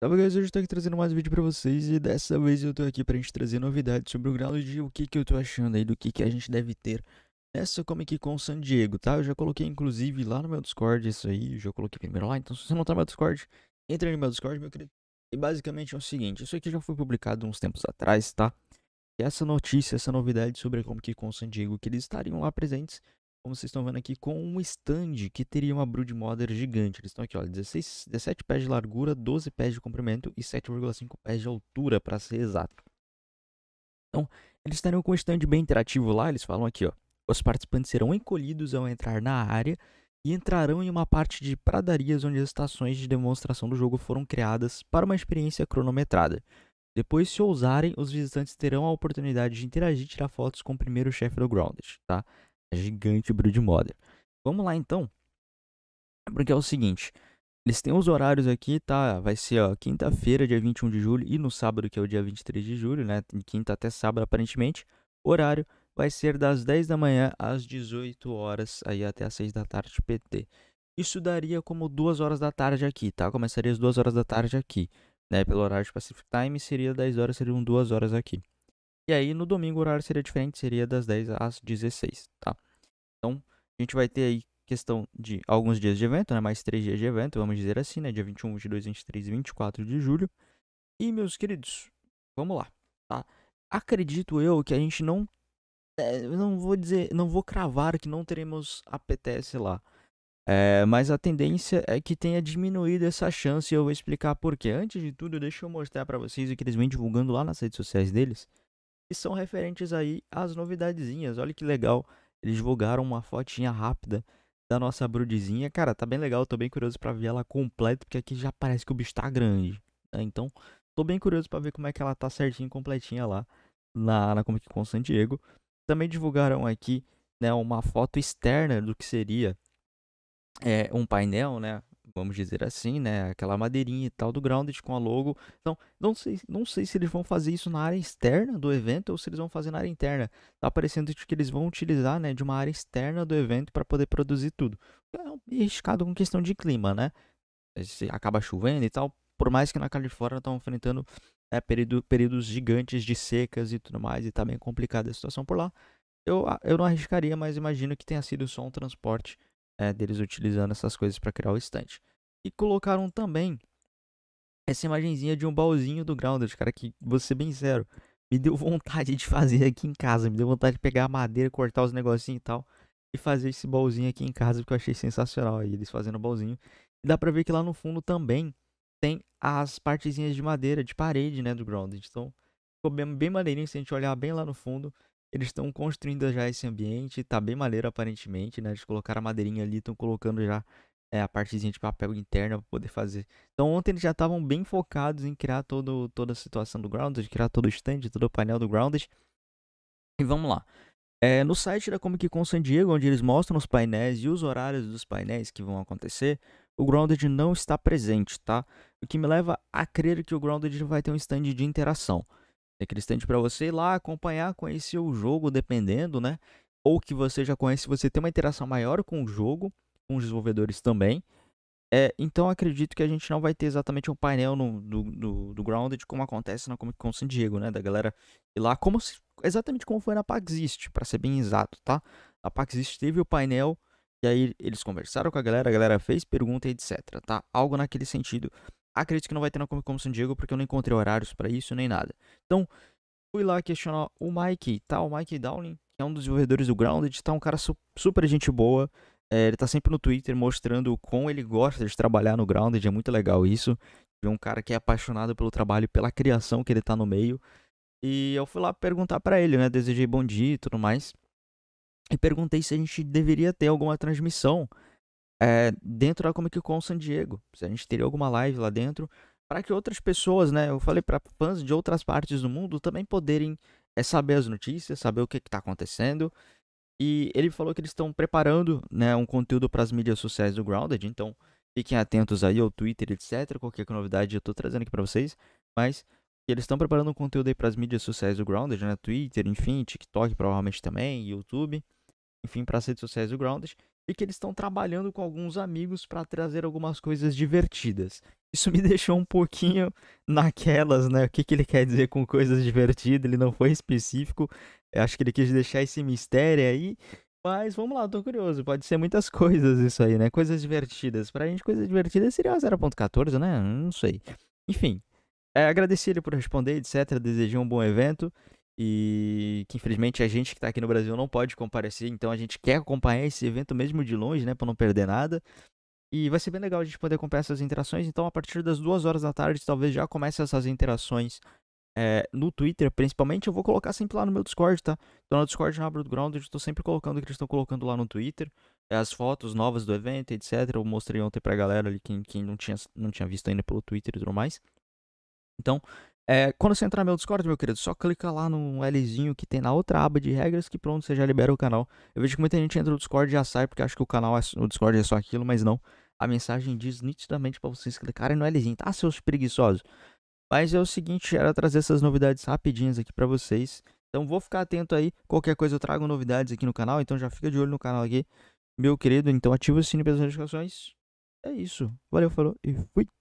Salve guys, hoje eu estou aqui trazendo mais um vídeo pra vocês e dessa vez eu estou aqui pra gente trazer novidades sobre o grau de o que que eu estou achando aí, do que que a gente deve ter nessa Comic Con San Diego, tá? Eu já coloquei inclusive lá no meu Discord isso aí, eu já coloquei primeiro lá, então se você não tá no meu Discord, entra no meu Discord, meu querido. E basicamente é o seguinte, isso aqui já foi publicado uns tempos atrás, tá? E essa notícia, essa novidade sobre a Comic Con San Diego, que eles estariam lá presentes como vocês estão vendo aqui, com um stand que teria uma Broodmother gigante. Eles estão aqui, olha, 16, 17 pés de largura, 12 pés de comprimento e 7,5 pés de altura, para ser exato. Então, eles estarão com um stand bem interativo lá, eles falam aqui, ó. Os participantes serão encolhidos ao entrar na área e entrarão em uma parte de pradarias onde as estações de demonstração do jogo foram criadas para uma experiência cronometrada. Depois, se ousarem, os visitantes terão a oportunidade de interagir e tirar fotos com o primeiro chefe do Grounded, tá? gigante Broodmother. Vamos lá então. Porque é o seguinte, eles têm os horários aqui, tá? Vai ser, ó, quinta-feira, dia 21 de julho, e no sábado, que é o dia 23 de julho, né? Quinta até sábado, aparentemente. Horário vai ser das 10 da manhã às 18 horas, aí até às 6 da tarde, PT. Isso daria como 2 horas da tarde aqui, tá? Começaria às 2 horas da tarde aqui, né? Pelo horário de Pacific Time, seria 10 horas, seriam 2 horas aqui. E aí, no domingo, o horário seria diferente, seria das 10 às 16, tá? Então, a gente vai ter aí questão de alguns dias de evento, né? Mais três dias de evento, vamos dizer assim, né? Dia 21, 22, 23 e 24 de julho. E, meus queridos, vamos lá, tá? Acredito eu que a gente não. É, não vou dizer, não vou cravar que não teremos a PTS lá. É, mas a tendência é que tenha diminuído essa chance e eu vou explicar por quê. Antes de tudo, deixa eu mostrar para vocês o que eles vêm divulgando lá nas redes sociais deles, E são referentes aí às novidadezinhas. Olha que legal eles divulgaram uma fotinha rápida da nossa brodezinha. Cara, tá bem legal, tô bem curioso para ver ela completa, porque aqui já parece que o bicho tá grande. Né? Então, tô bem curioso para ver como é que ela tá certinha, completinha lá na, na Comic Con San Diego. Também divulgaram aqui né, uma foto externa do que seria é, um painel, né? vamos dizer assim, né? Aquela madeirinha e tal do Grounded com a logo. Então, não sei, não sei se eles vão fazer isso na área externa do evento ou se eles vão fazer na área interna. Tá parecendo que eles vão utilizar, né, de uma área externa do evento para poder produzir tudo. É um é arriscado com questão de clima, né? É, se acaba chovendo e tal, por mais que na Califórnia estão enfrentando é período, períodos gigantes de secas e tudo mais, e tá bem complicada a situação por lá. Eu, eu não arriscaria, mas imagino que tenha sido só um transporte é, deles utilizando essas coisas para criar o estante. E colocaram também essa imagenzinha de um baúzinho do Grounded, cara, que, vou ser bem sério, me deu vontade de fazer aqui em casa. Me deu vontade de pegar a madeira, cortar os negocinhos e tal. E fazer esse baúzinho aqui em casa, porque eu achei sensacional aí eles fazendo o baúzinho. E dá pra ver que lá no fundo também tem as partezinhas de madeira, de parede, né, do Grounded. Então, ficou bem, bem maneirinho se a gente olhar bem lá no fundo. Eles estão construindo já esse ambiente, tá bem maneiro aparentemente, né? Eles colocaram a madeirinha ali, estão colocando já é, a partezinha de papel interna para poder fazer. Então ontem eles já estavam bem focados em criar todo, toda a situação do Grounded, criar todo o stand, todo o painel do Grounded. E vamos lá. É, no site da Comic Con San Diego, onde eles mostram os painéis e os horários dos painéis que vão acontecer, o Grounded não está presente, tá? O que me leva a crer que o Grounded vai ter um stand de interação. É cristante para você ir lá acompanhar, conhecer o jogo, dependendo, né? Ou que você já conhece, você tem uma interação maior com o jogo, com os desenvolvedores também. É, então acredito que a gente não vai ter exatamente um painel no, do, do, do Grounded como acontece na Comic Con San Diego, né? Da galera ir lá, como se, exatamente como foi na PAX East, para ser bem exato, tá? A PAX East teve o painel e aí eles conversaram com a galera, a galera fez pergunta e etc, tá? Algo naquele sentido acredito que não vai ter na Comic Con San Diego, porque eu não encontrei horários para isso nem nada. Então, fui lá questionar o Mike, tá? O Mike Dowling, que é um dos desenvolvedores do Grounded, tá um cara su super gente boa. É, ele tá sempre no Twitter mostrando como ele gosta de trabalhar no Grounded, é muito legal isso. Ver é um cara que é apaixonado pelo trabalho e pela criação que ele tá no meio. E eu fui lá perguntar para ele, né? Desejei bom dia e tudo mais. E perguntei se a gente deveria ter alguma transmissão é, dentro da Comic Con San Diego. Se a gente teria alguma live lá dentro, para que outras pessoas, né? Eu falei para fãs de outras partes do mundo também poderem é, saber as notícias, saber o que está acontecendo. E ele falou que eles estão preparando né, um conteúdo para as mídias sociais do Grounded, então fiquem atentos aí ao Twitter, etc. Qualquer novidade eu estou trazendo aqui para vocês, mas eles estão preparando um conteúdo aí para as mídias sociais do Grounded, né? Twitter, enfim, TikTok provavelmente também, YouTube, enfim, para as redes sociais do Grounded e que eles estão trabalhando com alguns amigos para trazer algumas coisas divertidas. Isso me deixou um pouquinho naquelas, né? O que, que ele quer dizer com coisas divertidas? Ele não foi específico. Eu acho que ele quis deixar esse mistério aí. Mas vamos lá, tô curioso. Pode ser muitas coisas isso aí, né? Coisas divertidas. Pra gente, coisas divertidas seria 0.14, né? Não sei. Enfim, é, agradeci ele por responder, etc. Desejei um bom evento e que infelizmente a gente que está aqui no Brasil não pode comparecer, então a gente quer acompanhar esse evento mesmo de longe, né, para não perder nada. E vai ser bem legal a gente poder acompanhar essas interações, então a partir das duas horas da tarde talvez já comece essas interações é, no Twitter, principalmente, eu vou colocar sempre lá no meu Discord, tá? Então no Discord, na Abra do Ground, eu estou sempre colocando o que eles estão colocando lá no Twitter, eh, as fotos novas do evento, etc. Eu mostrei ontem pra galera ali, quem, quem não, tinha, não tinha visto ainda pelo Twitter e tudo mais. Então, é, quando você entrar no meu Discord, meu querido, só clica lá no Lzinho que tem na outra aba de regras que pronto, você já libera o canal. Eu vejo que muita gente entra no Discord e já sai porque acha que o canal, é, o Discord é só aquilo, mas não. A mensagem diz nitidamente para vocês clicarem no Lzinho, tá, seus preguiçosos? Mas é o seguinte, era trazer essas novidades rapidinhas aqui para vocês. Então vou ficar atento aí, qualquer coisa eu trago novidades aqui no canal, então já fica de olho no canal aqui, meu querido. Então ativa o sininho para as notificações. É isso. Valeu, falou e fui.